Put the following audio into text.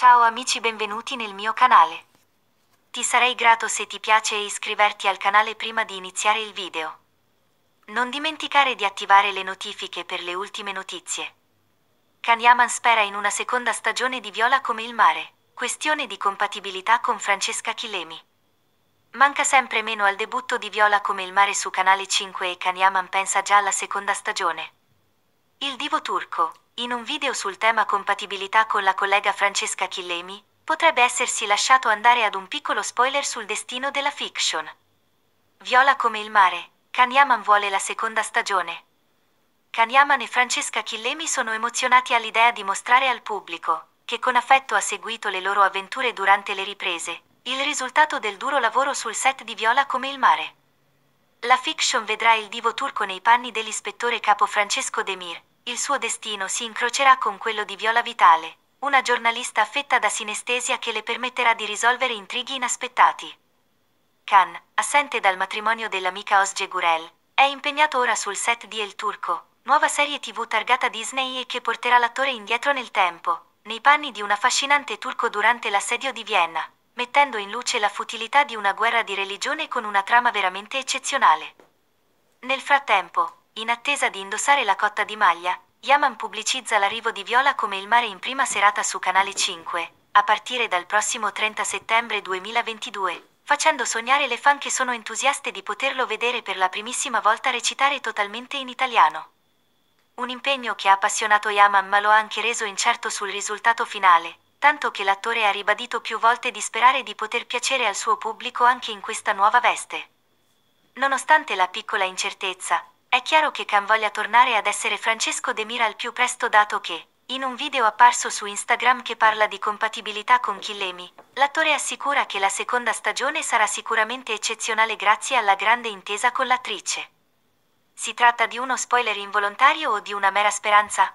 Ciao amici benvenuti nel mio canale. Ti sarei grato se ti piace iscriverti al canale prima di iniziare il video. Non dimenticare di attivare le notifiche per le ultime notizie. Kanyaman spera in una seconda stagione di Viola come il mare, questione di compatibilità con Francesca Chilemi. Manca sempre meno al debutto di Viola come il mare su Canale 5 e Kanyaman pensa già alla seconda stagione. Il divo turco, in un video sul tema compatibilità con la collega Francesca Chillemi, potrebbe essersi lasciato andare ad un piccolo spoiler sul destino della fiction. Viola come il mare, Kanyaman vuole la seconda stagione. Kanyaman e Francesca Chillemi sono emozionati all'idea di mostrare al pubblico, che con affetto ha seguito le loro avventure durante le riprese, il risultato del duro lavoro sul set di Viola come il mare. La fiction vedrà il divo turco nei panni dell'ispettore capo Francesco Demir, il suo destino si incrocerà con quello di Viola Vitale, una giornalista affetta da sinestesia che le permetterà di risolvere intrighi inaspettati. Khan, assente dal matrimonio dell'amica Osge Gurel, è impegnato ora sul set di El Turco, nuova serie tv targata Disney e che porterà l'attore indietro nel tempo, nei panni di un affascinante turco durante l'assedio di Vienna, mettendo in luce la futilità di una guerra di religione con una trama veramente eccezionale. Nel frattempo, in attesa di indossare la cotta di maglia, Yaman pubblicizza l'arrivo di Viola come il mare in prima serata su Canale 5, a partire dal prossimo 30 settembre 2022, facendo sognare le fan che sono entusiaste di poterlo vedere per la primissima volta recitare totalmente in italiano. Un impegno che ha appassionato Yaman ma lo ha anche reso incerto sul risultato finale, tanto che l'attore ha ribadito più volte di sperare di poter piacere al suo pubblico anche in questa nuova veste. Nonostante la piccola incertezza, è chiaro che Khan voglia tornare ad essere Francesco De Mira al più presto dato che, in un video apparso su Instagram che parla di compatibilità con Killemi, l'attore assicura che la seconda stagione sarà sicuramente eccezionale grazie alla grande intesa con l'attrice. Si tratta di uno spoiler involontario o di una mera speranza?